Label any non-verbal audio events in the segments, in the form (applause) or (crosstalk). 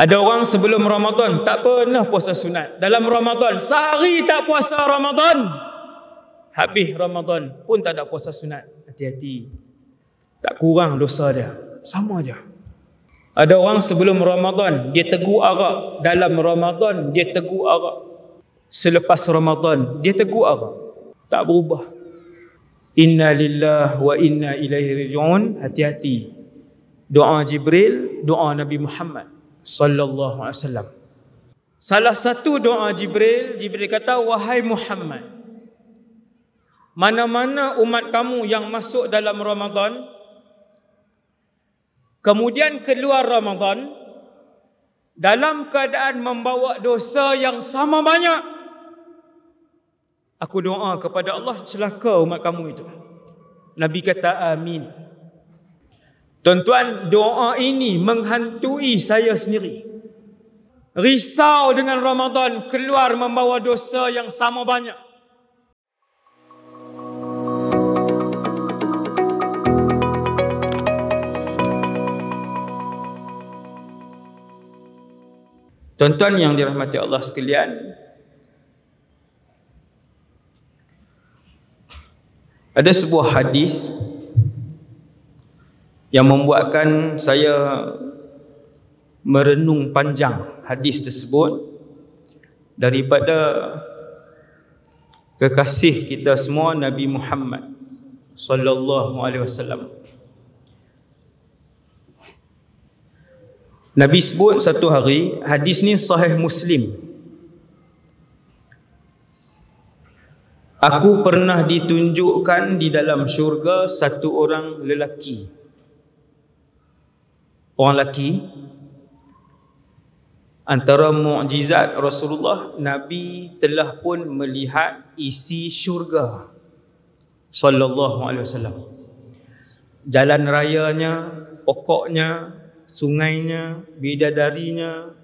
Ada orang sebelum Ramadan tak pernah puasa sunat. Dalam Ramadan sehari tak puasa Ramadan. Habis Ramadan pun tak ada puasa sunat. Hati-hati. Tak kurang dosa dia. Sama aja. Ada orang sebelum Ramadan dia teguh arak. Dalam Ramadan dia teguh arak. Selepas Ramadan dia teguh arak. Tak berubah. Inna lillah wa inna ilaihi rajiun. Hati-hati. Doa Jibril, doa Nabi Muhammad sallallahu alaihi wasallam. Salah satu doa Jibril, Jibril kata, "Wahai Muhammad, mana-mana umat kamu yang masuk dalam Ramadan, kemudian keluar Ramadan dalam keadaan membawa dosa yang sama banyak, aku doa kepada Allah celaka umat kamu itu." Nabi kata, "Amin." Tuan-tuan, doa ini menghantui saya sendiri. Risau dengan Ramadan keluar membawa dosa yang sama banyak. Tuan-tuan yang dirahmati Allah sekalian, ada sebuah hadis yang membuatkan saya merenung panjang hadis tersebut daripada kekasih kita semua Nabi Muhammad sallallahu alaihi wasallam Nabi sebut satu hari hadis ni sahih Muslim Aku pernah ditunjukkan di dalam syurga satu orang lelaki orang lelaki antara mukjizat Rasulullah Nabi telah pun melihat isi syurga sallallahu alaihi wasallam jalan rayanya pokoknya sungainya bidadarinya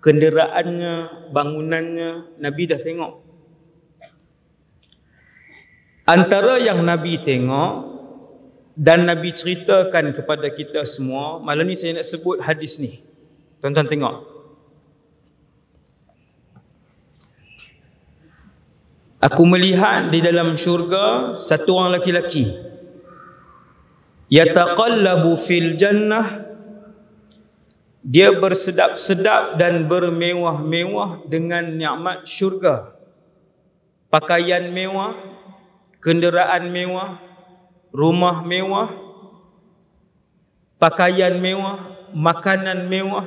kenderaannya bangunannya Nabi dah tengok antara yang Nabi tengok dan Nabi ceritakan kepada kita semua malam ni saya nak sebut hadis ni tuan-tuan tengok aku melihat di dalam syurga satu orang lelaki yataqallabu fil jannah dia bersedap-sedap dan bermewah-mewah dengan nikmat syurga pakaian mewah kenderaan mewah rumah mewah, pakaian mewah, makanan mewah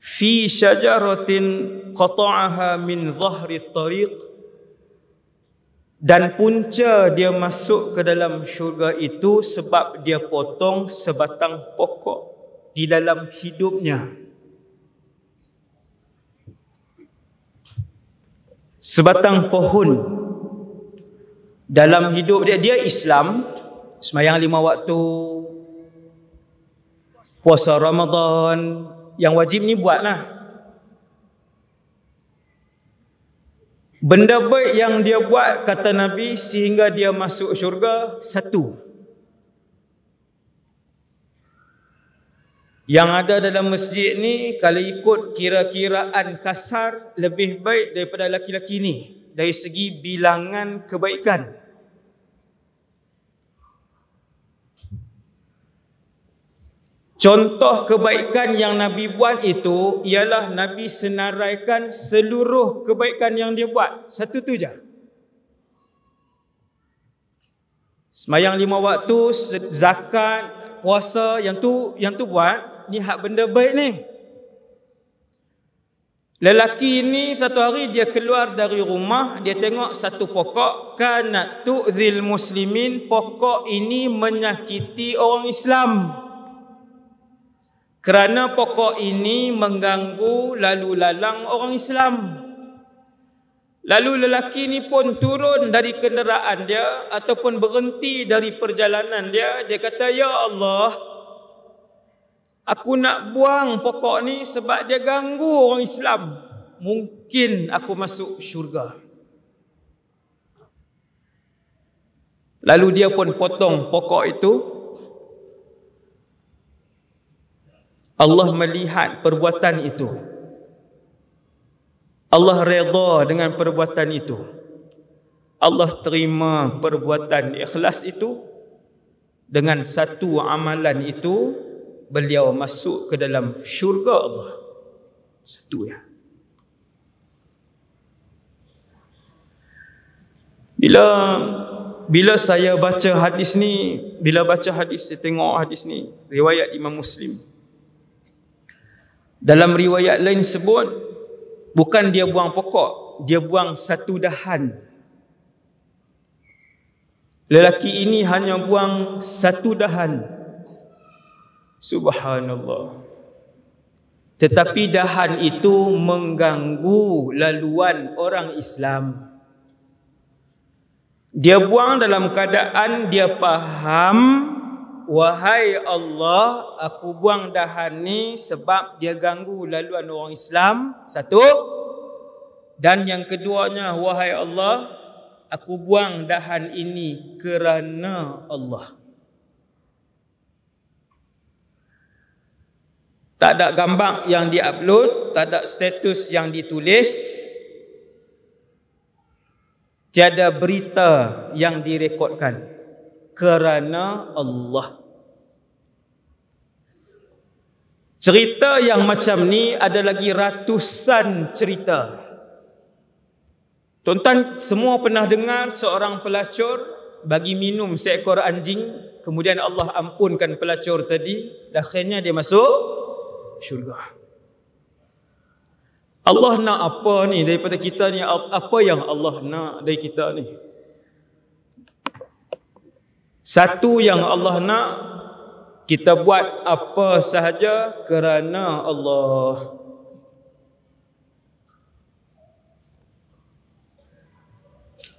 fi syajaratin qata'aha min zahri tariq dan punca dia masuk ke dalam syurga itu sebab dia potong sebatang pokok di dalam hidupnya sebatang pohon dalam hidup dia dia Islam semayang lima waktu puasa Ramadan yang wajib ni buatlah benda baik yang dia buat kata Nabi sehingga dia masuk syurga satu yang ada dalam masjid ni kalau ikut kira-kiraan kasar lebih baik daripada laki-laki ni dari segi bilangan kebaikan. Contoh kebaikan yang Nabi buat itu ialah Nabi senaraikan seluruh kebaikan yang dia buat. Satu tu je. Semayang lima waktu, zakat, puasa, yang tu yang tu buat, ni hak benda baik ni. Lelaki ini satu hari dia keluar dari rumah, dia tengok satu pokok. Kanat tu'zil muslimin, pokok ini menyakiti orang Islam kerana pokok ini mengganggu lalu lalang orang Islam. Lalu lelaki ini pun turun dari kenderaan dia ataupun berhenti dari perjalanan dia. Dia kata, Ya Allah, aku nak buang pokok ni sebab dia ganggu orang Islam. Mungkin aku masuk syurga. Lalu dia pun potong pokok itu Allah melihat perbuatan itu. Allah reda dengan perbuatan itu. Allah terima perbuatan ikhlas itu dengan satu amalan itu beliau masuk ke dalam syurga Allah. Satu ya. Bila bila saya baca hadis ni, bila baca hadis saya tengok hadis ni, riwayat Imam Muslim. Dalam riwayat lain sebut bukan dia buang pokok, dia buang satu dahan. Lelaki ini hanya buang satu dahan. Subhanallah. Tetapi dahan itu mengganggu laluan orang Islam. Dia buang dalam keadaan dia faham Wahai Allah, aku buang dahan ni sebab dia ganggu laluan orang Islam. Satu. Dan yang keduanya, wahai Allah, aku buang dahan ini kerana Allah. Tak ada gambar yang diupload, tak ada status yang ditulis. Tiada berita yang direkodkan kerana Allah. Cerita yang macam ni ada lagi ratusan cerita. Tonton semua pernah dengar seorang pelacur bagi minum seekor anjing, kemudian Allah ampunkan pelacur tadi, akhirnya dia masuk syurga. Allah nak apa ni daripada kita ni? Apa yang Allah nak dari kita ni? Satu yang Allah nak kita buat apa sahaja kerana Allah.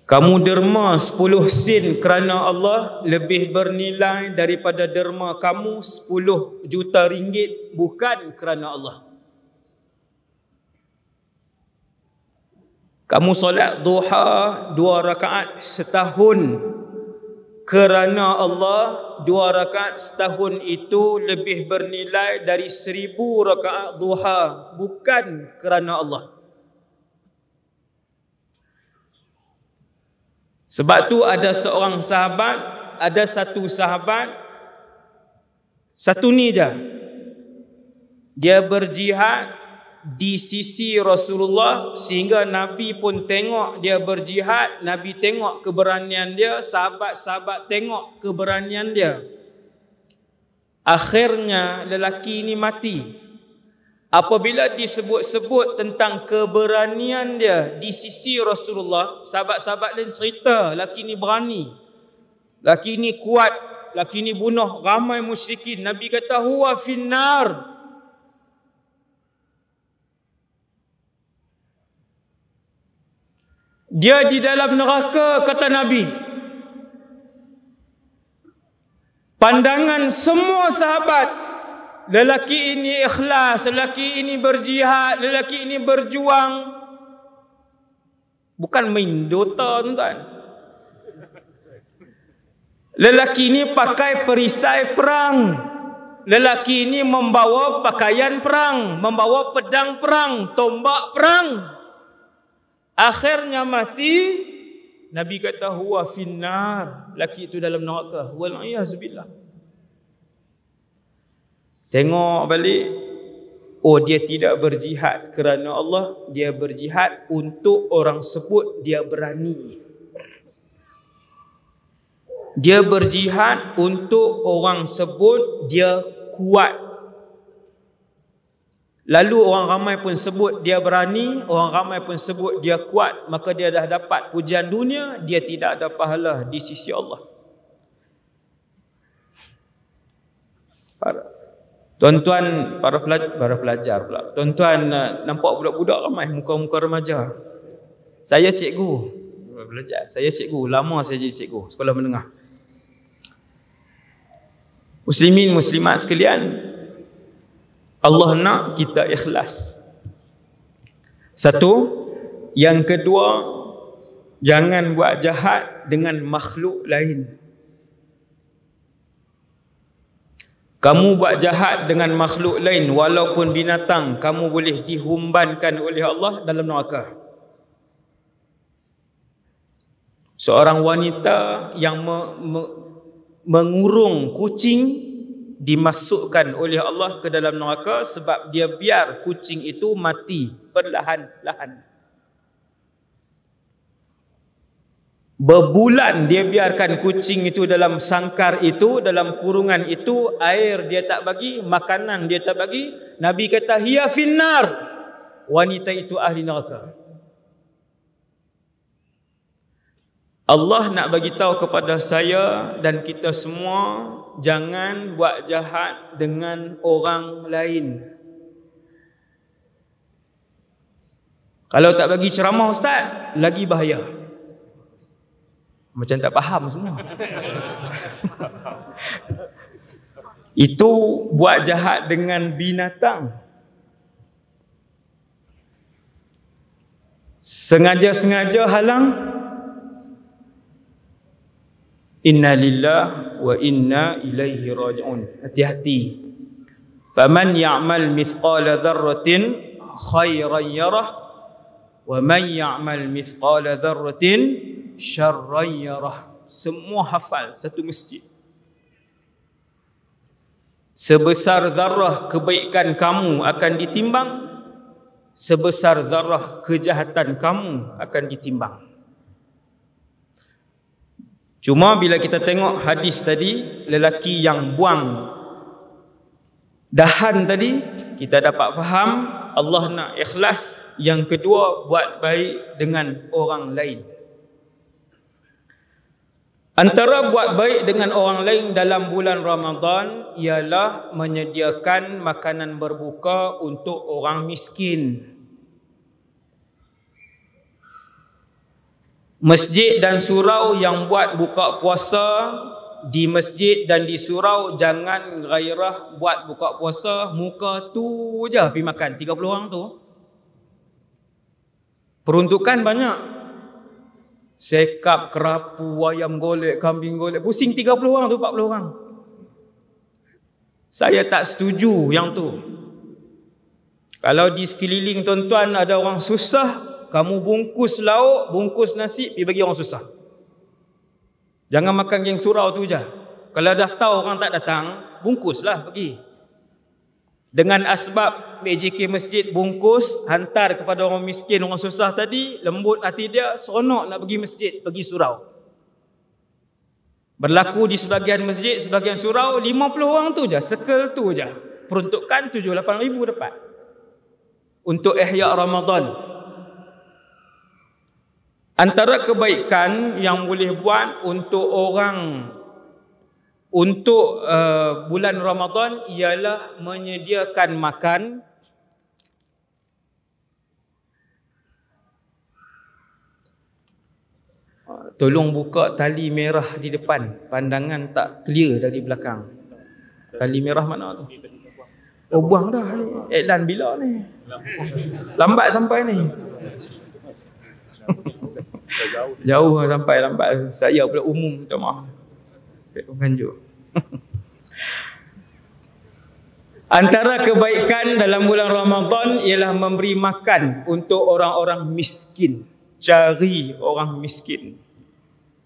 Kamu derma 10 sen kerana Allah lebih bernilai daripada derma kamu 10 juta ringgit bukan kerana Allah. Kamu solat duha dua rakaat setahun kerana Allah dua rakaat setahun itu lebih bernilai dari seribu rakaat duha bukan kerana Allah. Sebab tu ada seorang sahabat, ada satu sahabat, satu ni je. Dia berjihad di sisi Rasulullah sehingga Nabi pun tengok dia berjihad, Nabi tengok keberanian dia, sahabat-sahabat tengok keberanian dia. Akhirnya lelaki ini mati. Apabila disebut-sebut tentang keberanian dia di sisi Rasulullah, sahabat-sahabat dan cerita lelaki ini berani. Lelaki ini kuat, lelaki ini bunuh ramai musyrikin. Nabi kata huwa finnar. nar dia di dalam neraka kata nabi pandangan semua sahabat lelaki ini ikhlas lelaki ini berjihad lelaki ini berjuang bukan main dota tuan-tuan lelaki ini pakai perisai perang lelaki ini membawa pakaian perang membawa pedang perang tombak perang akhirnya mati nabi kata huwa finnar laki itu dalam neraka wal a'yazubillah tengok balik oh dia tidak berjihad kerana Allah dia berjihad untuk orang sebut dia berani dia berjihad untuk orang sebut dia kuat Lalu orang ramai pun sebut dia berani, orang ramai pun sebut dia kuat, maka dia dah dapat pujian dunia, dia tidak ada pahala di sisi Allah. Para tuan-tuan, para pelajar, para pelajar pula. Tuan-tuan eh, nampak budak-budak ramai muka-muka remaja. Saya cikgu. Belajar. Saya cikgu, lama saya jadi cikgu sekolah menengah. Muslimin muslimat sekalian, Allah nak kita ikhlas Satu Yang kedua Jangan buat jahat dengan makhluk lain Kamu buat jahat dengan makhluk lain Walaupun binatang Kamu boleh dihumbankan oleh Allah dalam neraka Seorang wanita yang me, me, mengurung kucing dimasukkan oleh Allah ke dalam neraka sebab dia biar kucing itu mati perlahan-lahan. Berbulan dia biarkan kucing itu dalam sangkar itu, dalam kurungan itu, air dia tak bagi, makanan dia tak bagi. Nabi kata, hiya finnar. Wanita itu ahli neraka. Allah nak bagi tahu kepada saya dan kita semua jangan buat jahat dengan orang lain. Kalau tak bagi ceramah ustaz, lagi bahaya. Macam tak faham semua. (laughs) Itu buat jahat dengan binatang. Sengaja-sengaja halang Inna lillah wa inna ilaihi raji'un. Hati-hati. Faman ya'mal mithqala dharratin khairan yarah wa man ya'mal mithqala dharratin syarran yarah. Semua hafal satu masjid. Sebesar zarah kebaikan kamu akan ditimbang, sebesar zarah kejahatan kamu akan ditimbang. Cuma bila kita tengok hadis tadi lelaki yang buang dahan tadi kita dapat faham Allah nak ikhlas yang kedua buat baik dengan orang lain. Antara buat baik dengan orang lain dalam bulan Ramadan ialah menyediakan makanan berbuka untuk orang miskin. Masjid dan surau yang buat buka puasa di masjid dan di surau jangan gairah buat buka puasa muka tu je pergi makan 30 orang tu peruntukan banyak sekap kerapu ayam golek kambing golek pusing 30 orang tu 40 orang saya tak setuju yang tu kalau di sekeliling tuan-tuan ada orang susah kamu bungkus lauk, bungkus nasi, pergi bagi orang susah. Jangan makan geng surau tu je. Kalau dah tahu orang tak datang, bungkuslah pergi. Dengan asbab PJK Masjid bungkus, hantar kepada orang miskin, orang susah tadi, lembut hati dia, seronok nak pergi masjid, pergi surau. Berlaku di sebagian masjid, sebagian surau, 50 orang tu je, sekel tu je. Peruntukkan 7-8 ribu dapat. Untuk ihya Ramadan, Antara kebaikan yang boleh buat untuk orang untuk uh, bulan Ramadan ialah menyediakan makan Tolong buka tali merah di depan. Pandangan tak clear dari belakang. Tali merah mana tu? Oh buang dah ni. Iklan bila ni? Lambat sampai ni jauh jauh lah sampai lambat saya pula umum saya mahu penganjur (laughs) Antara kebaikan dalam bulan Ramadan ialah memberi makan untuk orang-orang miskin. Cari orang miskin.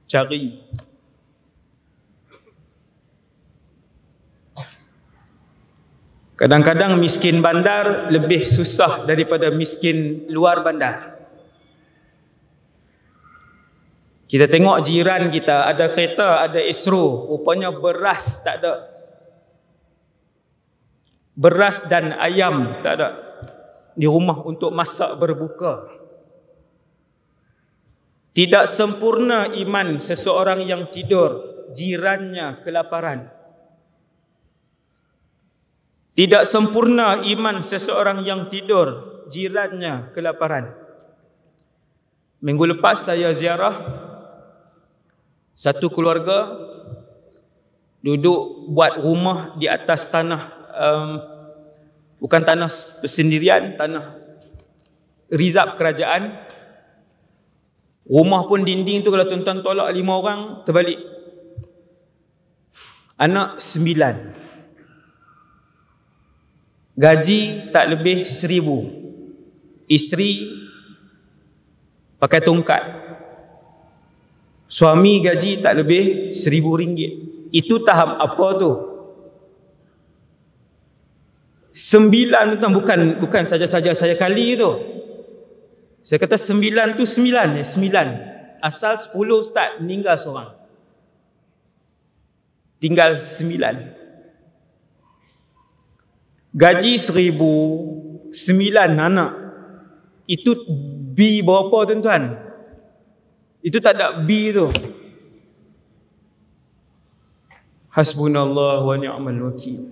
Cari. Kadang-kadang miskin bandar lebih susah daripada miskin luar bandar. Kita tengok jiran kita ada kereta, ada isro, rupanya beras tak ada. Beras dan ayam tak ada di rumah untuk masak berbuka. Tidak sempurna iman seseorang yang tidur, jirannya kelaparan. Tidak sempurna iman seseorang yang tidur, jirannya kelaparan. Minggu lepas saya ziarah satu keluarga duduk buat rumah di atas tanah um, bukan tanah persendirian tanah rizab kerajaan rumah pun dinding tu kalau tuan-tuan tolak lima orang terbalik anak sembilan gaji tak lebih seribu isteri pakai tongkat suami gaji tak lebih seribu ringgit itu tahap apa tu sembilan tu bukan bukan saja-saja saya kali tu saya kata sembilan tu sembilan ya sembilan asal sepuluh ustaz meninggal seorang tinggal sembilan gaji seribu sembilan anak itu B berapa tuan-tuan? Itu tak ada B tu. Hasbunallah wa ni'mal wakil.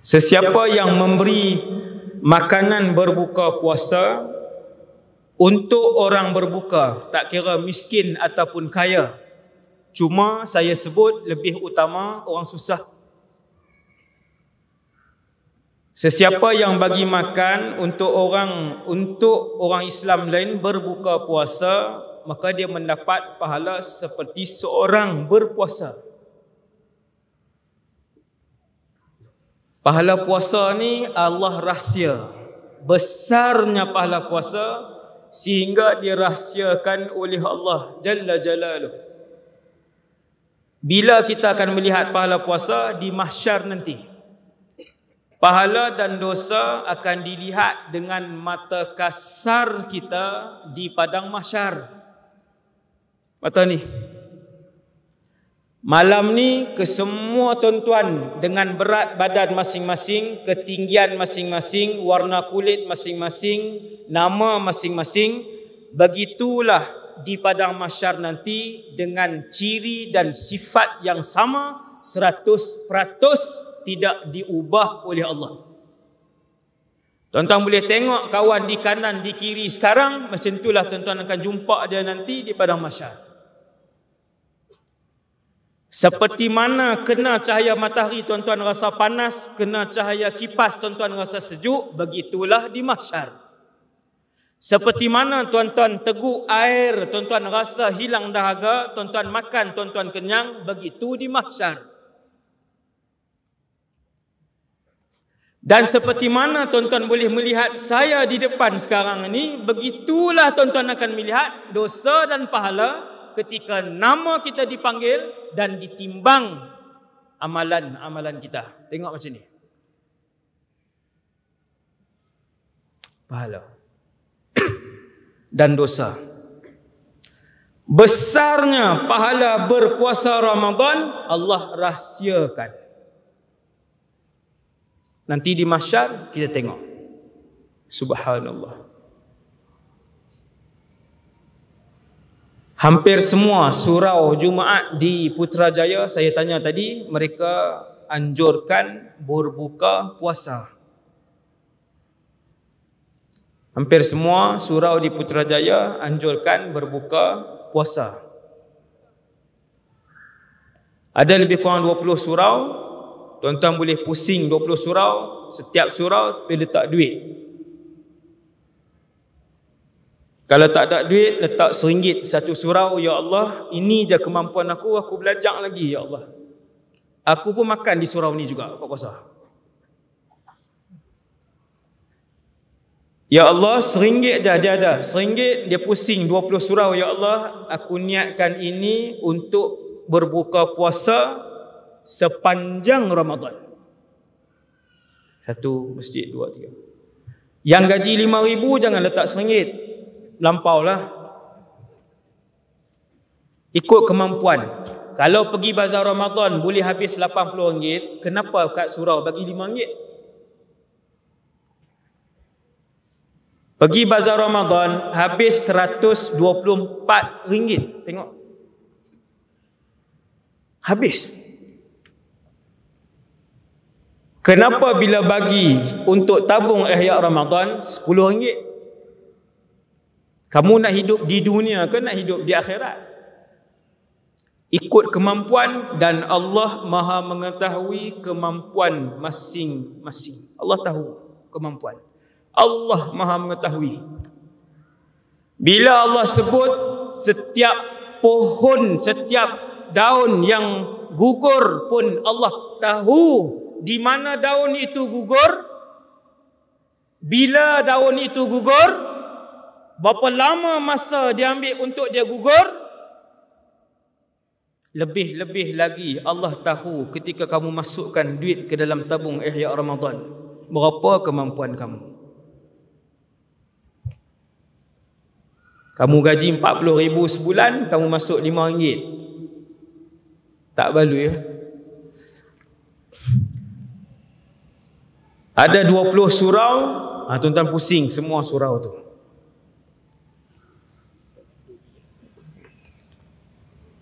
Sesiapa yang memberi makanan berbuka puasa untuk orang berbuka, tak kira miskin ataupun kaya. Cuma saya sebut lebih utama orang susah Sesiapa yang bagi makan untuk orang untuk orang Islam lain berbuka puasa, maka dia mendapat pahala seperti seorang berpuasa. Pahala puasa ni Allah rahsia. Besarnya pahala puasa sehingga dirahsiakan oleh Allah Jalla Jalaluh. Bila kita akan melihat pahala puasa di mahsyar nanti. Pahala dan dosa akan dilihat dengan mata kasar kita di padang mahsyar. Mata ni. Malam ni kesemua tuan-tuan dengan berat badan masing-masing, ketinggian masing-masing, warna kulit masing-masing, nama masing-masing, begitulah di padang mahsyar nanti dengan ciri dan sifat yang sama 100% tidak diubah oleh Allah. Tuan-tuan boleh tengok kawan di kanan, di kiri sekarang, macam itulah tuan-tuan akan jumpa dia nanti di padang masyarakat. Seperti mana kena cahaya matahari tuan-tuan rasa panas, kena cahaya kipas tuan-tuan rasa sejuk, begitulah di mahsyar. Seperti mana tuan-tuan teguk air, tuan-tuan rasa hilang dahaga, tuan-tuan makan, tuan-tuan kenyang, begitu di mahsyar. Dan seperti mana tuan-tuan boleh melihat saya di depan sekarang ini, begitulah tuan-tuan akan melihat dosa dan pahala ketika nama kita dipanggil dan ditimbang amalan-amalan kita. Tengok macam ni. Pahala. (coughs) dan dosa. Besarnya pahala berpuasa Ramadan, Allah rahsiakan. Nanti di mahsyar kita tengok. Subhanallah. Hampir semua surau Jumaat di Putrajaya saya tanya tadi mereka anjurkan berbuka puasa. Hampir semua surau di Putrajaya anjurkan berbuka puasa. Ada lebih kurang 20 surau Tuan-tuan boleh pusing 20 surau, setiap surau boleh letak duit. Kalau tak ada duit, letak seringgit satu surau, Ya Allah, ini je kemampuan aku, aku belajar lagi, Ya Allah. Aku pun makan di surau ni juga, kau kuasa. Ya Allah, seringgit je dia ada. Seringgit, dia pusing 20 surau, Ya Allah. Aku niatkan ini untuk berbuka puasa, sepanjang Ramadan. Satu masjid, dua, tiga. Yang gaji lima ribu jangan letak seringgit. Lampau lah. Ikut kemampuan. Kalau pergi bazar Ramadan boleh habis lapan puluh ringgit, kenapa kat surau bagi lima ringgit? Pergi bazar Ramadan habis seratus dua puluh empat ringgit. Tengok. Habis. Habis. Kenapa bila bagi untuk tabung Ihya Ramadan rm ringgit? Kamu nak hidup di dunia ke nak hidup di akhirat? Ikut kemampuan dan Allah maha mengetahui kemampuan masing-masing. Allah tahu kemampuan. Allah maha mengetahui. Bila Allah sebut setiap pohon, setiap daun yang gugur pun Allah tahu di mana daun itu gugur bila daun itu gugur berapa lama masa dia ambil untuk dia gugur lebih-lebih lagi Allah tahu ketika kamu masukkan duit ke dalam tabung Ihya eh, Ramadan berapa kemampuan kamu kamu gaji 40 ribu sebulan kamu masuk 5 ringgit tak balu ya Ada 20 surau, ha, tuan-tuan pusing semua surau tu.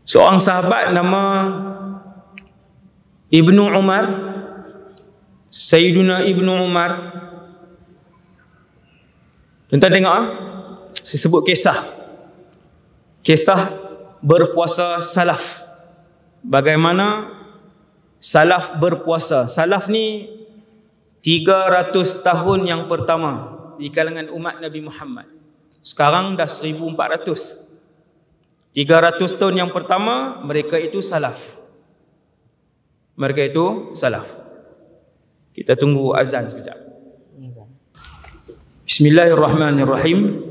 Seorang sahabat nama Ibnu Umar Sayyiduna Ibnu Umar Tuan-tuan tengok ah. Saya sebut kisah Kisah berpuasa salaf Bagaimana Salaf berpuasa Salaf ni 300 tahun yang pertama di kalangan umat Nabi Muhammad. Sekarang dah 1400. 300 tahun yang pertama mereka itu salaf. Mereka itu salaf. Kita tunggu azan sekejap. Bismillahirrahmanirrahim.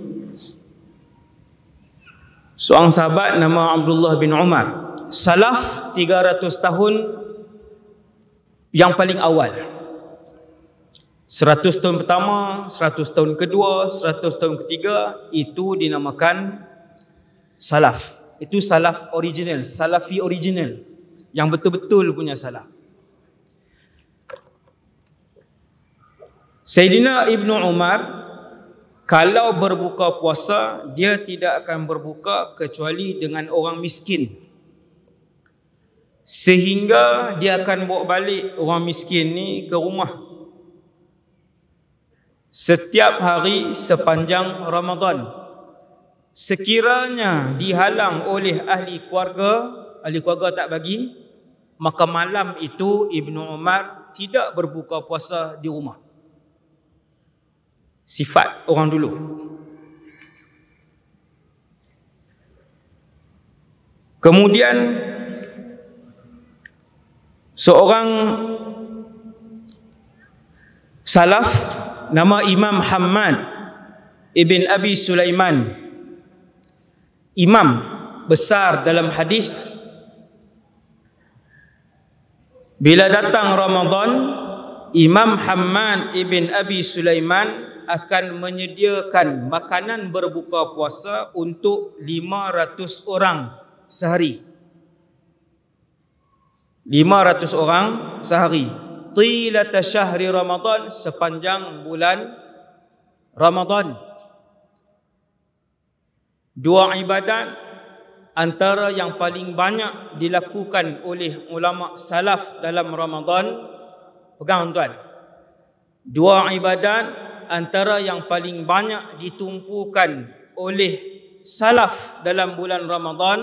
Seorang sahabat nama Abdullah bin Umar. Salaf 300 tahun yang paling awal. tahun yang paling awal 100 tahun pertama, 100 tahun kedua, 100 tahun ketiga itu dinamakan salaf. Itu salaf original, salafi original yang betul-betul punya salaf. Sayyidina Ibn Umar kalau berbuka puasa dia tidak akan berbuka kecuali dengan orang miskin sehingga dia akan bawa balik orang miskin ni ke rumah setiap hari sepanjang Ramadan sekiranya dihalang oleh ahli keluarga ahli keluarga tak bagi maka malam itu Ibnu Umar tidak berbuka puasa di rumah sifat orang dulu kemudian seorang salaf nama Imam Hamad ibn Abi Sulaiman imam besar dalam hadis bila datang Ramadan Imam Hamad ibn Abi Sulaiman akan menyediakan makanan berbuka puasa untuk 500 orang sehari 500 orang sehari tilata syahri Ramadhan sepanjang bulan Ramadhan. Dua ibadat antara yang paling banyak dilakukan oleh ulama salaf dalam Ramadhan pegang tuan. Dua ibadat antara yang paling banyak ditumpukan oleh salaf dalam bulan Ramadhan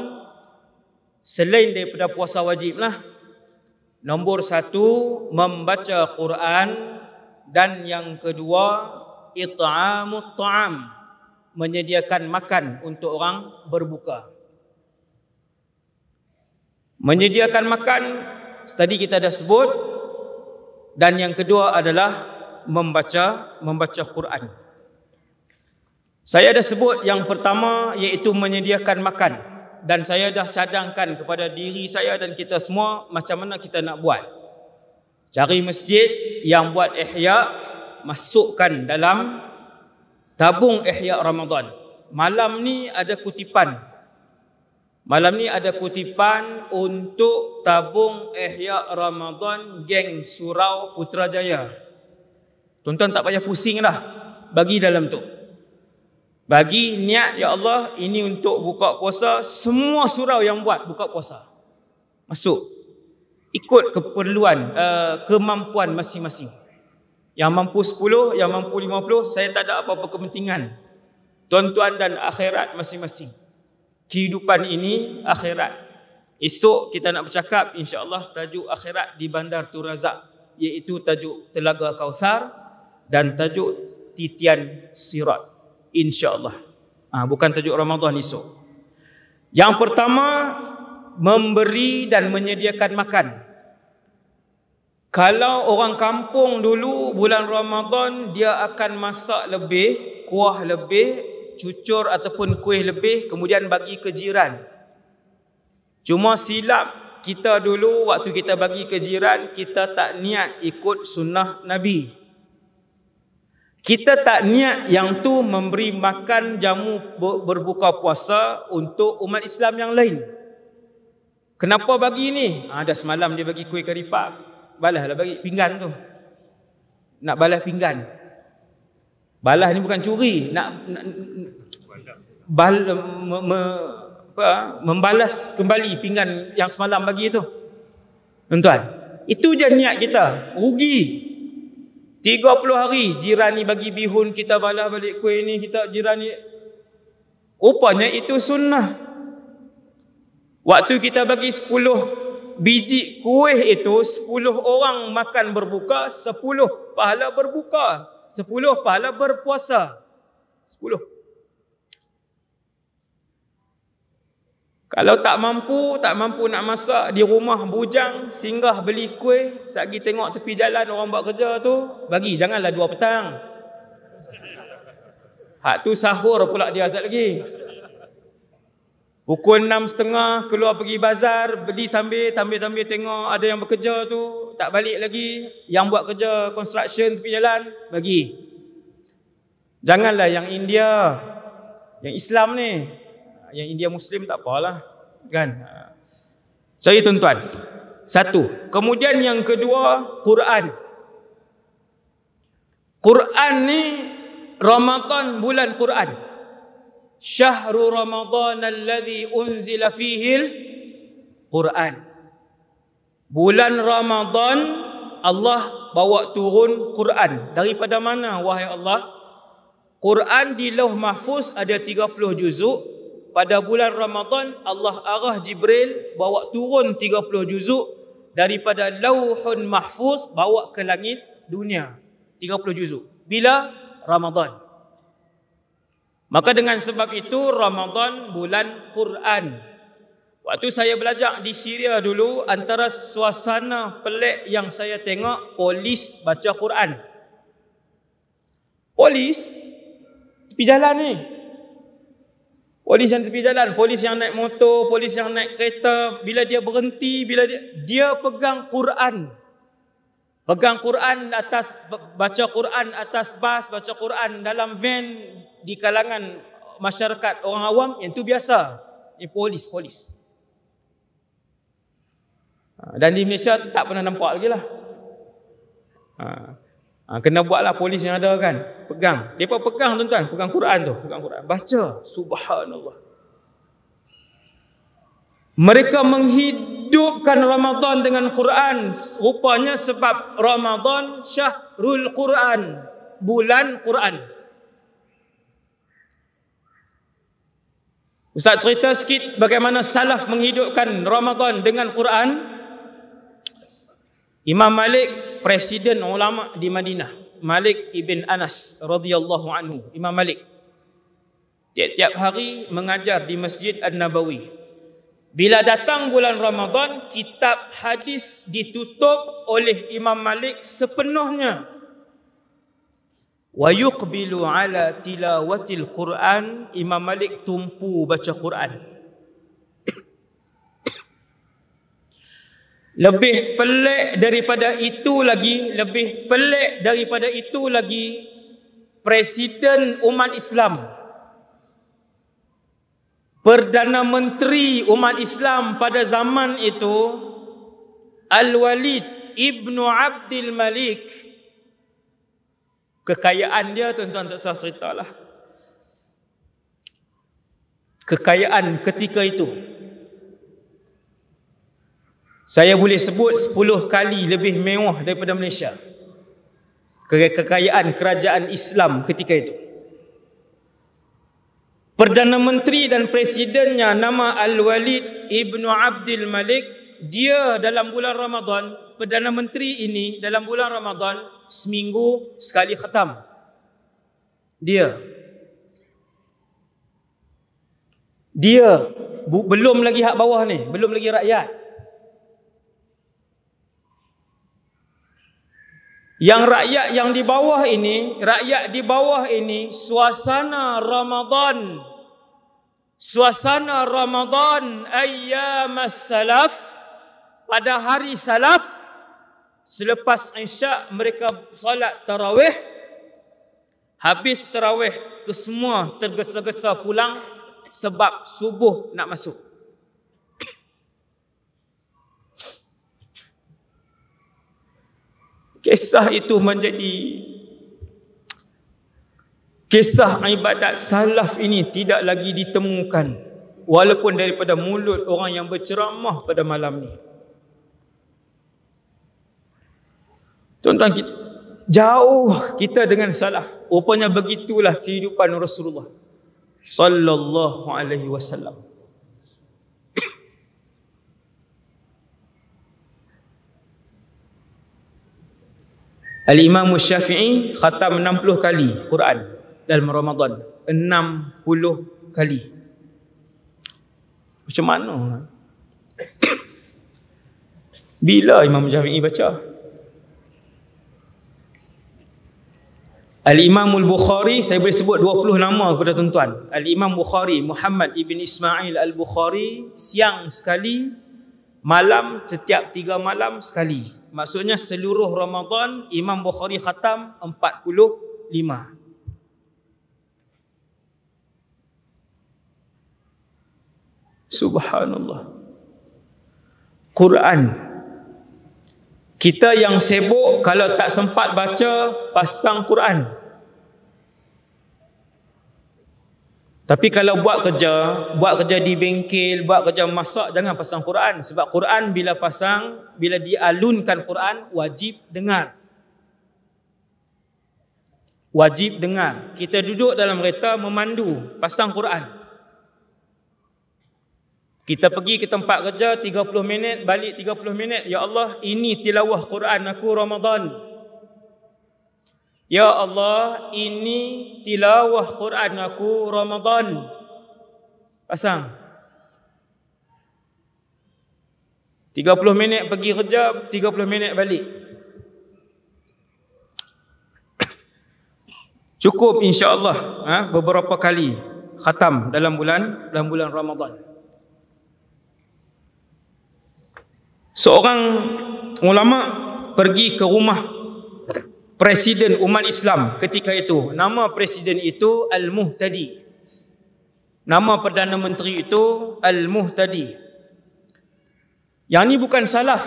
selain daripada puasa wajib lah Nombor satu, membaca Quran. Dan yang kedua, it'amut ta'am. Menyediakan makan untuk orang berbuka. Menyediakan makan, tadi kita dah sebut. Dan yang kedua adalah membaca membaca Quran. Saya dah sebut yang pertama iaitu menyediakan makan dan saya dah cadangkan kepada diri saya dan kita semua macam mana kita nak buat cari masjid yang buat ihya masukkan dalam tabung ihya Ramadan malam ni ada kutipan malam ni ada kutipan untuk tabung ihya Ramadan geng surau Putrajaya tuan-tuan tak payah pusing lah bagi dalam tu bagi niat ya Allah ini untuk buka puasa semua surau yang buat buka puasa. Masuk. Ikut keperluan eh, kemampuan masing-masing. Yang mampu 10, yang mampu 50, saya tak ada apa-apa kepentingan. Tuan-tuan dan akhirat masing-masing. Kehidupan ini akhirat. Esok kita nak bercakap insya-Allah tajuk akhirat di Bandar Turazak iaitu tajuk Telaga Kausar dan tajuk Titian Sirat insyaallah. Ah bukan tajuk Ramadan esok. Yang pertama memberi dan menyediakan makan. Kalau orang kampung dulu bulan Ramadan dia akan masak lebih, kuah lebih, cucur ataupun kuih lebih kemudian bagi ke jiran. Cuma silap kita dulu waktu kita bagi ke jiran kita tak niat ikut sunnah Nabi kita tak niat yang tu memberi makan jamu berbuka puasa untuk umat Islam yang lain. Kenapa bagi ni? Ada ha, semalam dia bagi kuih karipap. Balahlah bagi pinggan tu. Nak balah pinggan. Balah ni bukan curi, nak, nak bal, me, me, apa, membalas kembali pinggan yang semalam bagi tu. Tuan-tuan, itu je niat kita. Rugi. 30 hari jiran ni bagi bihun kita balas balik kuih ni kita jiran ni rupanya itu sunnah waktu kita bagi 10 biji kuih itu 10 orang makan berbuka 10 pahala berbuka 10 pahala berpuasa 10 Kalau tak mampu, tak mampu nak masak di rumah bujang, singgah beli kuih, sagi tengok tepi jalan orang buat kerja tu, bagi janganlah dua petang. Hak tu sahur pula dia azat lagi. Pukul enam setengah keluar pergi bazar, beli sambil, sambil-sambil tengok ada yang bekerja tu, tak balik lagi. Yang buat kerja construction tepi jalan, bagi. Janganlah yang India, yang Islam ni, yang India Muslim tak apalah kan ha. saya tuan-tuan satu kemudian yang kedua Quran Quran ni Ramadan bulan Quran Syahrul Ramadan alladhi unzila fihil Quran Bulan Ramadan Allah bawa turun Quran Daripada mana wahai Allah Quran di Lauh Mahfuz ada 30 juzuk pada bulan Ramadhan Allah arah Jibril bawa turun 30 juzuk daripada Lauhun Mahfuz bawa ke langit dunia 30 juzuk bila Ramadhan. maka dengan sebab itu Ramadhan bulan Quran waktu saya belajar di Syria dulu antara suasana pelik yang saya tengok polis baca Quran polis di jalan ni Polis yang tepi jalan, polis yang naik motor, polis yang naik kereta, bila dia berhenti, bila dia, dia pegang Quran. Pegang Quran atas baca Quran atas bas, baca Quran dalam van di kalangan masyarakat orang awam yang tu biasa. Ini polis, polis. Ha, dan di Malaysia tak pernah nampak lagi lah. Ha. Ha, kena buatlah polis yang ada kan. Pegang. Mereka pegang tuan-tuan. Pegang Quran tu. Pegang Quran. Baca. Subhanallah. Mereka menghidupkan Ramadan dengan Quran. Rupanya sebab Ramadan syahrul Quran. Bulan Quran. Ustaz cerita sikit bagaimana salaf menghidupkan Ramadan dengan Quran. Imam Malik presiden ulama di Madinah Malik ibn Anas radhiyallahu anhu Imam Malik tiap-tiap hari mengajar di Masjid An-Nabawi bila datang bulan Ramadan kitab hadis ditutup oleh Imam Malik sepenuhnya wa yuqbilu ala tilawatil Quran Imam Malik tumpu baca Quran Lebih pelik daripada itu lagi, lebih pelik daripada itu lagi, Presiden Umat Islam, Perdana Menteri Umat Islam pada zaman itu, Al-Walid Ibnu Abdul Malik, kekayaan dia tuan-tuan tak usah ceritalah. Kekayaan ketika itu, saya boleh sebut 10 kali lebih mewah daripada Malaysia. Kekayaan kerajaan Islam ketika itu. Perdana Menteri dan Presidennya nama Al-Walid Ibn Abdul Malik. Dia dalam bulan Ramadan, Perdana Menteri ini dalam bulan Ramadan seminggu sekali khatam. Dia. Dia belum lagi hak bawah ni, belum lagi rakyat. Yang rakyat yang di bawah ini, rakyat di bawah ini suasana Ramadan. Suasana Ramadan ayyam salaf pada hari salaf selepas Isyak mereka solat tarawih habis tarawih kesemua tergesa-gesa pulang sebab subuh nak masuk. kisah itu menjadi kisah ibadat salaf ini tidak lagi ditemukan walaupun daripada mulut orang yang berceramah pada malam ini. Tuan-tuan, jauh kita dengan salaf. Rupanya begitulah kehidupan Rasulullah sallallahu alaihi wasallam. Al-Imam Syafi'i khatam 60 kali Quran dalam Ramadan. 60 kali. Macam mana? (coughs) Bila Imam Syafi'i baca? Al-Imam Al-Bukhari, saya boleh sebut 20 nama kepada tuan-tuan. Al-Imam Bukhari, Muhammad Ibn Ismail Al-Bukhari, siang sekali, malam setiap tiga malam sekali. Sekali. Maksudnya seluruh Ramadan Imam Bukhari khatam 45. Subhanallah. Quran. Kita yang sibuk kalau tak sempat baca pasang Quran. Tapi kalau buat kerja, buat kerja di bengkel, buat kerja masak, jangan pasang Quran. Sebab Quran bila pasang, bila dialunkan Quran, wajib dengar. Wajib dengar. Kita duduk dalam kereta memandu, pasang Quran. Kita pergi ke tempat kerja 30 minit, balik 30 minit. Ya Allah, ini tilawah Quran aku Ramadan. Ramadan. Ya Allah, ini tilawah Quran aku Ramadan. Pasang. 30 minit pergi kerja, 30 minit balik. (coughs) Cukup insya-Allah, ha, beberapa kali khatam dalam bulan dalam bulan Ramadan. Seorang ulama pergi ke rumah presiden umat Islam ketika itu. Nama presiden itu Al-Muhtadi. Nama Perdana Menteri itu Al-Muhtadi. Yang ni bukan salaf.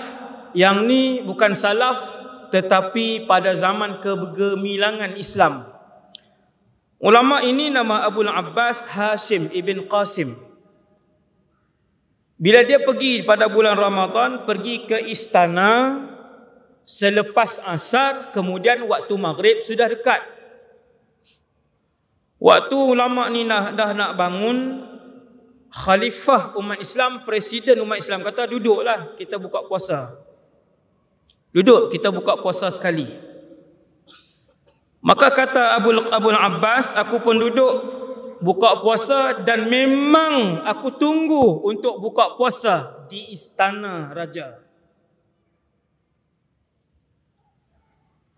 Yang ni bukan salaf tetapi pada zaman kegemilangan Islam. Ulama ini nama Abu Abbas Hashim ibn Qasim. Bila dia pergi pada bulan Ramadan, pergi ke istana selepas asar kemudian waktu maghrib sudah dekat waktu ulama ni dah, dah nak bangun khalifah umat Islam presiden umat Islam kata duduklah kita buka puasa duduk kita buka puasa sekali maka kata Abu Abu Abbas aku pun duduk buka puasa dan memang aku tunggu untuk buka puasa di istana raja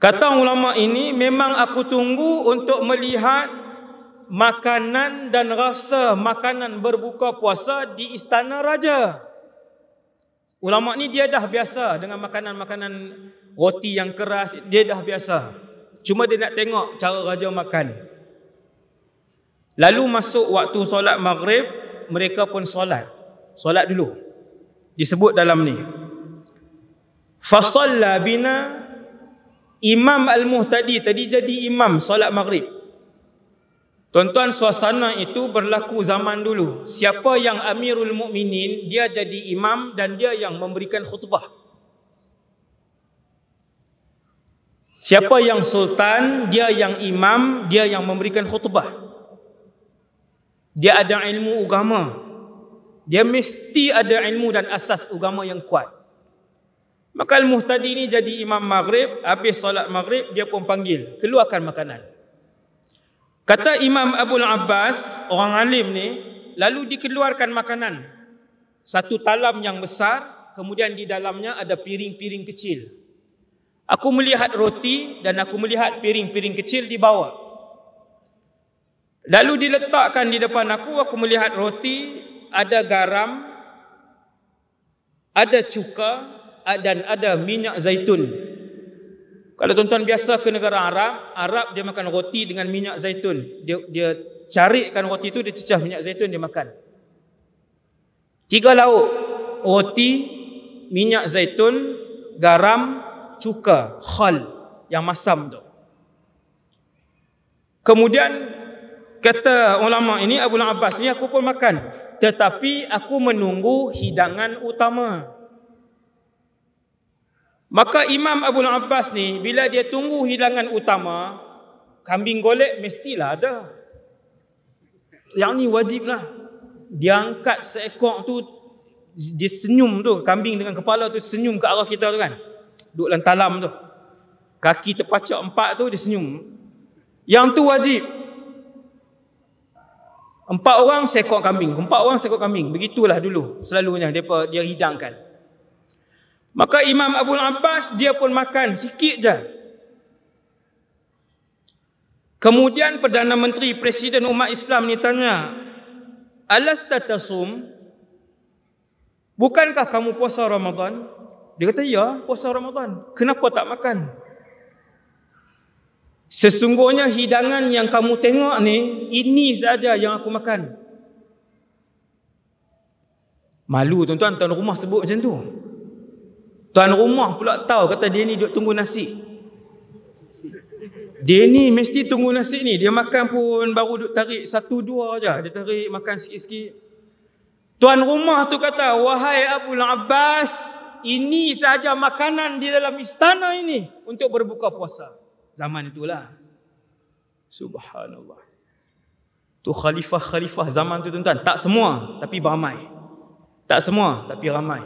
Kata ulama ini memang aku tunggu untuk melihat makanan dan rasa makanan berbuka puasa di istana raja. Ulama ni dia dah biasa dengan makanan-makanan roti yang keras, dia dah biasa. Cuma dia nak tengok cara raja makan. Lalu masuk waktu solat maghrib, mereka pun solat. Solat dulu. Disebut dalam ni. Fasalla bina Imam Al-Muhtadi tadi jadi imam solat maghrib. Tuan-tuan, suasana itu berlaku zaman dulu. Siapa yang Amirul Mukminin dia jadi imam dan dia yang memberikan khutbah. Siapa yang sultan, dia yang imam, dia yang memberikan khutbah. Dia ada ilmu agama. Dia mesti ada ilmu dan asas agama yang kuat. Maka al-muhtadi ni jadi imam maghrib, habis solat maghrib, dia pun panggil, keluarkan makanan. Kata imam Abu Abbas, orang alim ni, lalu dikeluarkan makanan. Satu talam yang besar, kemudian di dalamnya ada piring-piring kecil. Aku melihat roti dan aku melihat piring-piring kecil di bawah. Lalu diletakkan di depan aku, aku melihat roti, ada garam, ada cuka, dan ada minyak zaitun. Kalau tuan-tuan biasa ke negara Arab, Arab dia makan roti dengan minyak zaitun. Dia dia carikan roti itu, dia cecah minyak zaitun, dia makan. Tiga lauk. Roti, minyak zaitun, garam, cuka, khal. Yang masam tu. Kemudian, kata ulama ini, Abu Abbas ni aku pun makan. Tetapi aku menunggu Hidangan utama. Maka Imam Abu Abbas ni bila dia tunggu hilangan utama kambing golek mestilah ada. Yang ni wajiblah. Dia angkat seekor tu dia senyum tu kambing dengan kepala tu senyum ke arah kita tu kan. Duduk dalam talam tu. Kaki terpacak empat tu dia senyum. Yang tu wajib. Empat orang seekor kambing, empat orang seekor kambing. Begitulah dulu selalunya depa dia hidangkan. Maka Imam Abu Abbas dia pun makan sikit je. Kemudian Perdana Menteri Presiden Umat Islam ni tanya, "Alasta tasum?" Bukankah kamu puasa Ramadan? Dia kata, "Ya, puasa Ramadan. Kenapa tak makan?" Sesungguhnya hidangan yang kamu tengok ni ini saja yang aku makan. Malu tuan-tuan tuan rumah sebut macam tu. Tuan rumah pula tahu kata dia ni duk tunggu nasi. Dia ni mesti tunggu nasi ni. Dia makan pun baru duk tarik satu dua aja. Dia tarik makan sikit-sikit. Tuan rumah tu kata, "Wahai Abu Abbas, ini saja makanan di dalam istana ini untuk berbuka puasa." Zaman itulah. Subhanallah. Tu khalifah-khalifah zaman tu tuan-tuan, tak semua tapi ramai. Tak semua tapi ramai.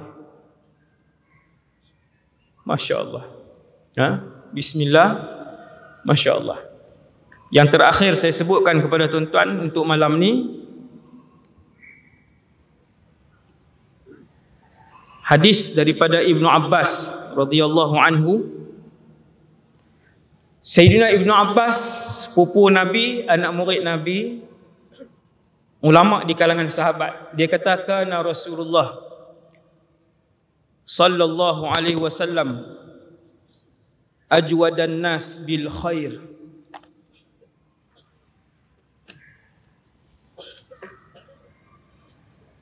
Masya Allah. Ha? Bismillah. Masya Allah. Yang terakhir saya sebutkan kepada tuan-tuan untuk malam ni. Hadis daripada Ibn Abbas radhiyallahu anhu. Sayyidina Ibn Abbas, sepupu Nabi, anak murid Nabi, ulama di kalangan sahabat. Dia katakan Rasulullah sallallahu alaihi wasallam ajwadan nas bil khair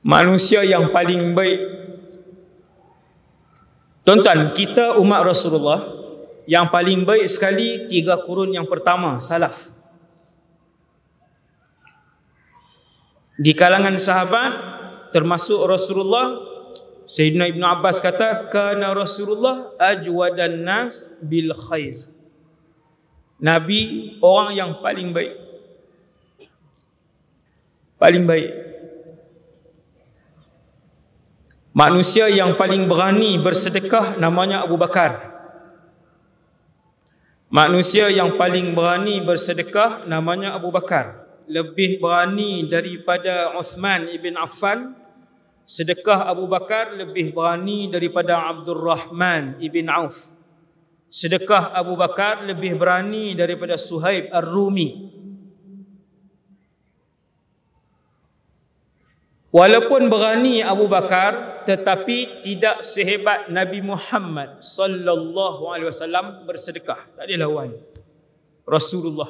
manusia yang paling baik tuan-tuan kita umat Rasulullah yang paling baik sekali tiga kurun yang pertama salaf di kalangan sahabat termasuk Rasulullah Sayyidina Ibn Abbas kata kana Rasulullah ajwadan nas bil khair. Nabi orang yang paling baik. Paling baik. Manusia yang paling berani bersedekah namanya Abu Bakar. Manusia yang paling berani bersedekah namanya Abu Bakar. Lebih berani daripada Uthman ibn Affan Sedekah Abu Bakar lebih berani daripada Abdul Rahman ibn Auf. Sedekah Abu Bakar lebih berani daripada Suhaib Ar-Rumi. Walaupun berani Abu Bakar tetapi tidak sehebat Nabi Muhammad sallallahu alaihi wasallam bersedekah. Tak ada lawan. Rasulullah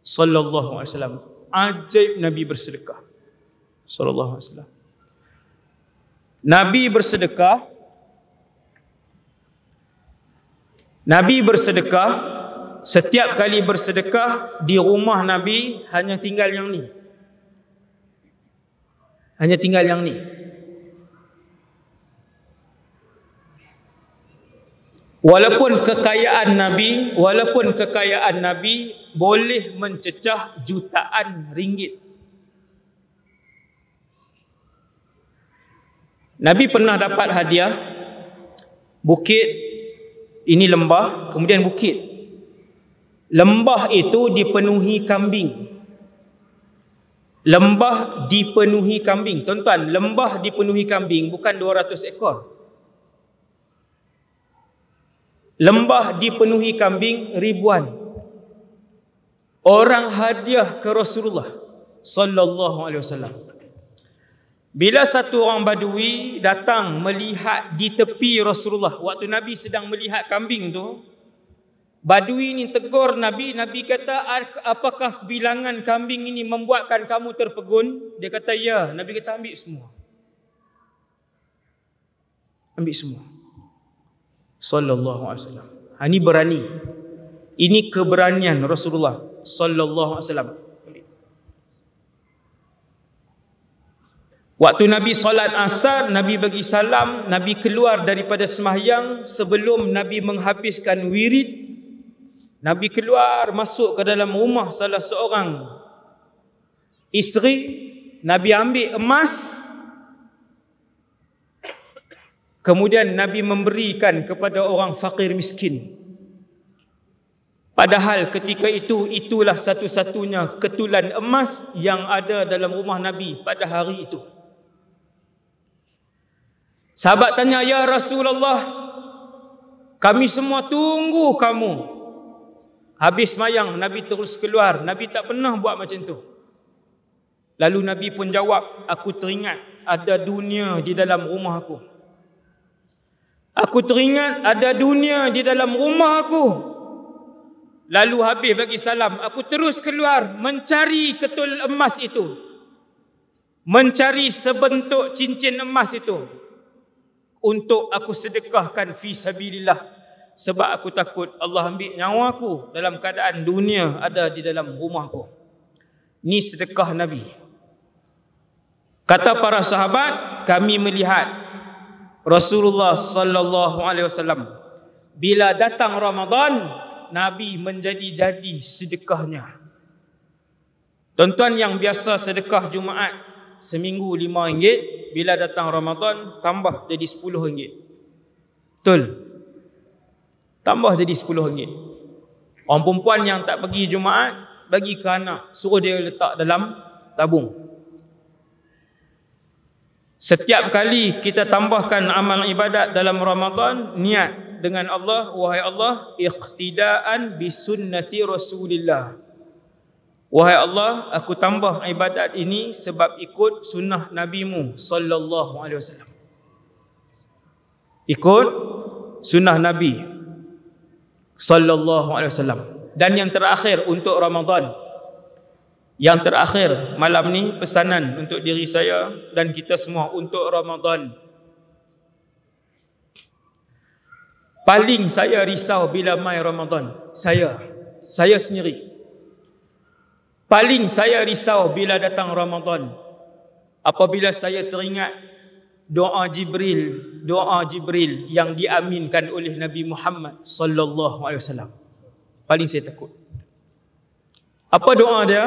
sallallahu alaihi wasallam ajaib Nabi bersedekah. Sallallahu alaihi wasallam. Nabi bersedekah Nabi bersedekah setiap kali bersedekah di rumah Nabi hanya tinggal yang ni hanya tinggal yang ni Walaupun kekayaan Nabi, walaupun kekayaan Nabi boleh mencecah jutaan ringgit. Nabi pernah dapat hadiah bukit ini lembah kemudian bukit lembah itu dipenuhi kambing lembah dipenuhi kambing tuan-tuan lembah dipenuhi kambing bukan 200 ekor lembah dipenuhi kambing ribuan orang hadiah ke Rasulullah sallallahu alaihi wasallam bila satu orang badui datang melihat di tepi Rasulullah waktu Nabi sedang melihat kambing tu badui ini tegur Nabi Nabi kata apakah bilangan kambing ini membuatkan kamu terpegun dia kata ya Nabi kata ambil semua ambil semua sallallahu alaihi wasallam ini ha, berani ini keberanian Rasulullah sallallahu alaihi wasallam Waktu Nabi solat asar, Nabi bagi salam, Nabi keluar daripada semahyang sebelum Nabi menghabiskan wirid. Nabi keluar masuk ke dalam rumah salah seorang isteri. Nabi ambil emas. Kemudian Nabi memberikan kepada orang fakir miskin. Padahal ketika itu, itulah satu-satunya ketulan emas yang ada dalam rumah Nabi pada hari itu. Sahabat tanya, "Ya Rasulullah, kami semua tunggu kamu." Habis mayang, Nabi terus keluar. Nabi tak pernah buat macam tu. Lalu Nabi pun jawab, "Aku teringat ada dunia di dalam rumah aku. Aku teringat ada dunia di dalam rumah aku." Lalu habis bagi salam, aku terus keluar mencari ketul emas itu. Mencari sebentuk cincin emas itu untuk aku sedekahkan fi sabilillah sebab aku takut Allah ambil nyawa aku dalam keadaan dunia ada di dalam rumahku. Ini sedekah Nabi. Kata para sahabat, kami melihat Rasulullah sallallahu alaihi wasallam bila datang Ramadan, Nabi menjadi-jadi sedekahnya. Tuan-tuan yang biasa sedekah Jumaat seminggu lima 5 bila datang Ramadan tambah jadi sepuluh 10 Betul. Tambah jadi sepuluh 10 Orang perempuan yang tak pergi Jumaat bagi ke anak, suruh dia letak dalam tabung. Setiap kali kita tambahkan amal ibadat dalam Ramadan, niat dengan Allah, wahai Allah, iqtidaan bisunnati Rasulillah. Wahai Allah, aku tambah ibadat ini sebab ikut sunnah NabiMu, Sallallahu Alaihi Wasallam. Ikut sunnah Nabi, Sallallahu Alaihi Wasallam. Dan yang terakhir untuk Ramadan, yang terakhir malam ni pesanan untuk diri saya dan kita semua untuk Ramadan. Paling saya risau bila mai Ramadan, saya, saya sendiri. Paling saya risau bila datang Ramadan. Apabila saya teringat doa Jibril, doa Jibril yang diaminkan oleh Nabi Muhammad sallallahu alaihi wasallam. Paling saya takut. Apa doa dia?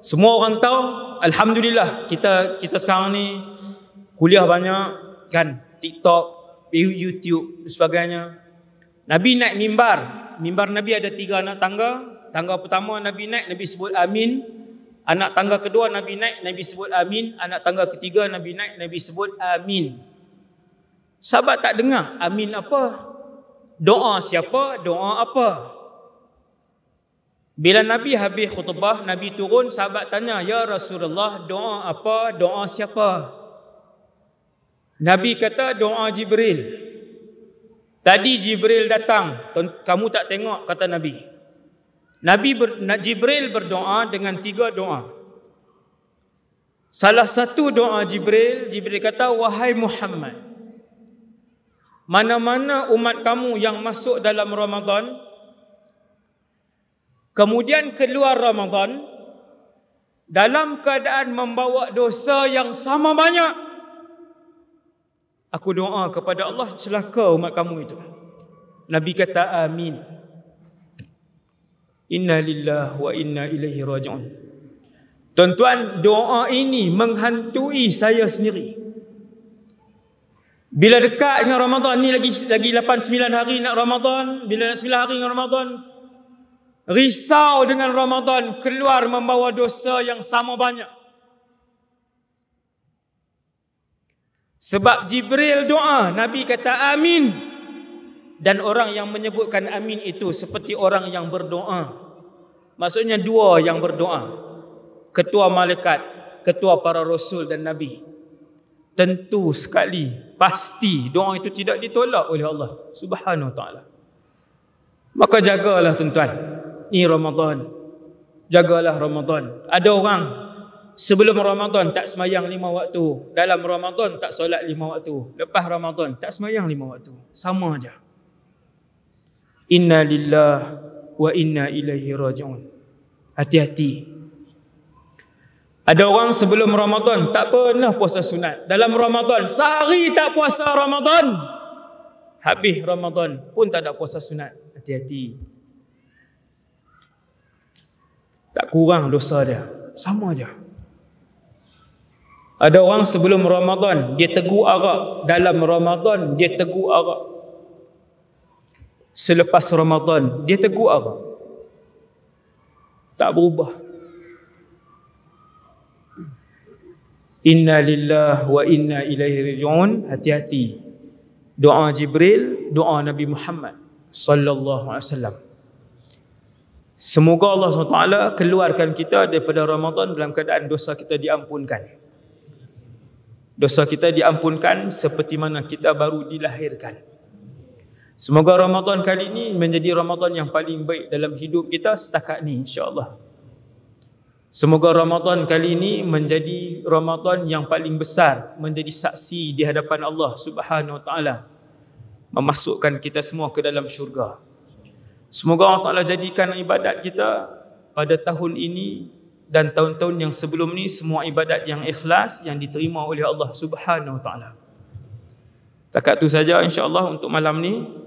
Semua orang tahu, alhamdulillah kita kita sekarang ni kuliah banyak kan, TikTok, YouTube dan sebagainya. Nabi naik mimbar, mimbar Nabi ada tiga anak tangga, Tangga pertama Nabi naik, Nabi sebut amin. Anak tangga kedua Nabi naik, Nabi sebut amin. Anak tangga ketiga Nabi naik, Nabi sebut amin. Sahabat tak dengar amin apa? Doa siapa? Doa apa? Bila Nabi habis khutbah, Nabi turun, sahabat tanya, Ya Rasulullah, doa apa? Doa siapa? Nabi kata, doa Jibril. Tadi Jibril datang, kamu tak tengok, kata Nabi. Nabi. Nabi ber, Jibril berdoa dengan tiga doa. Salah satu doa Jibril, Jibril kata, Wahai Muhammad, mana-mana umat kamu yang masuk dalam Ramadan, kemudian keluar Ramadan, dalam keadaan membawa dosa yang sama banyak, aku doa kepada Allah, celaka umat kamu itu. Nabi kata, amin. Amin. Inna lillah wa inna ilaihi raji'un. Tuan-tuan, doa ini menghantui saya sendiri. Bila dekat dengan Ramadan ni lagi lagi 8 9 hari nak Ramadan, bila nak 9 hari dengan Ramadan, risau dengan Ramadan keluar membawa dosa yang sama banyak. Sebab Jibril doa, Nabi kata amin dan orang yang menyebutkan amin itu seperti orang yang berdoa maksudnya dua yang berdoa ketua malaikat ketua para rasul dan nabi tentu sekali pasti doa itu tidak ditolak oleh Allah subhanahu wa taala maka jagalah tuan-tuan Ini Ramadan jagalah Ramadan ada orang sebelum Ramadan tak semayang lima waktu dalam Ramadan tak solat lima waktu lepas Ramadan tak semayang lima waktu sama aja inna lillah wa inna ilaihi rajiun hati-hati ada orang sebelum Ramadan tak pernah puasa sunat dalam Ramadan sehari tak puasa Ramadan habis Ramadan pun tak ada puasa sunat hati-hati tak kurang dosa dia sama aja ada orang sebelum Ramadan dia teguh arak dalam Ramadan dia teguh arak selepas Ramadan dia teguh apa? Tak berubah. Inna lillah wa inna ilaihi rajiun. Hati-hati. Doa Jibril, doa Nabi Muhammad sallallahu alaihi wasallam. Semoga Allah SWT keluarkan kita daripada Ramadan dalam keadaan dosa kita diampunkan. Dosa kita diampunkan seperti mana kita baru dilahirkan. Semoga Ramadan kali ini menjadi Ramadan yang paling baik dalam hidup kita setakat ini insyaAllah. Semoga Ramadan kali ini menjadi Ramadan yang paling besar menjadi saksi di hadapan Allah Subhanahu Wa Taala memasukkan kita semua ke dalam syurga. Semoga Allah Taala jadikan ibadat kita pada tahun ini dan tahun-tahun yang sebelum ini semua ibadat yang ikhlas yang diterima oleh Allah Subhanahu Wa Taala. Takat tu saja insya-Allah untuk malam ni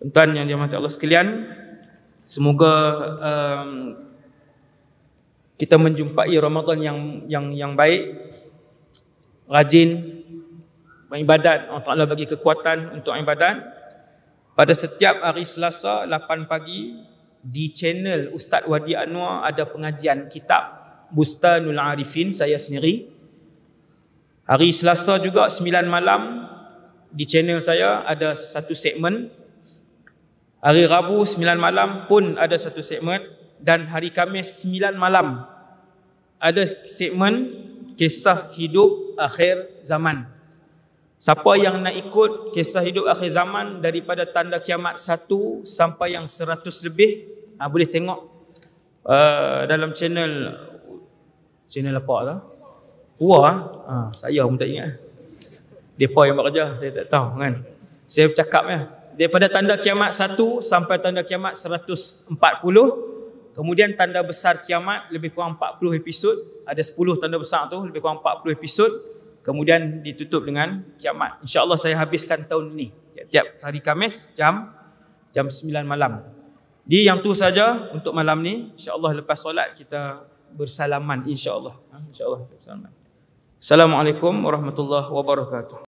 Tuan yang dirahmati Allah sekalian, semoga um, kita menjumpai Ramadan yang yang yang baik. Rajin beribadat, Allah Taala bagi kekuatan untuk ibadat. Pada setiap hari Selasa 8 pagi di channel Ustaz Wadi Anwar ada pengajian kitab Bustanul Arifin saya sendiri. Hari Selasa juga 9 malam di channel saya ada satu segmen Hari Rabu 9 malam pun ada satu segmen dan hari Kamis 9 malam ada segmen kisah hidup akhir zaman. Siapa yang nak ikut kisah hidup akhir zaman daripada tanda kiamat satu sampai yang seratus lebih, ha, boleh tengok uh, dalam channel channel apa tu? Wah, ha, saya pun tak ingat. Depa yang buat kerja, saya tak tahu kan. Saya bercakap ya daripada tanda kiamat satu sampai tanda kiamat 140 kemudian tanda besar kiamat lebih kurang 40 episod ada 10 tanda besar tu lebih kurang 40 episod kemudian ditutup dengan kiamat Insya Allah saya habiskan tahun ini tiap-tiap hari Kamis jam jam sembilan malam di yang tu saja untuk malam ni insya Allah lepas solat kita bersalaman Insya Allah. insyaallah ha, insyaallah bersalaman assalamualaikum warahmatullahi wabarakatuh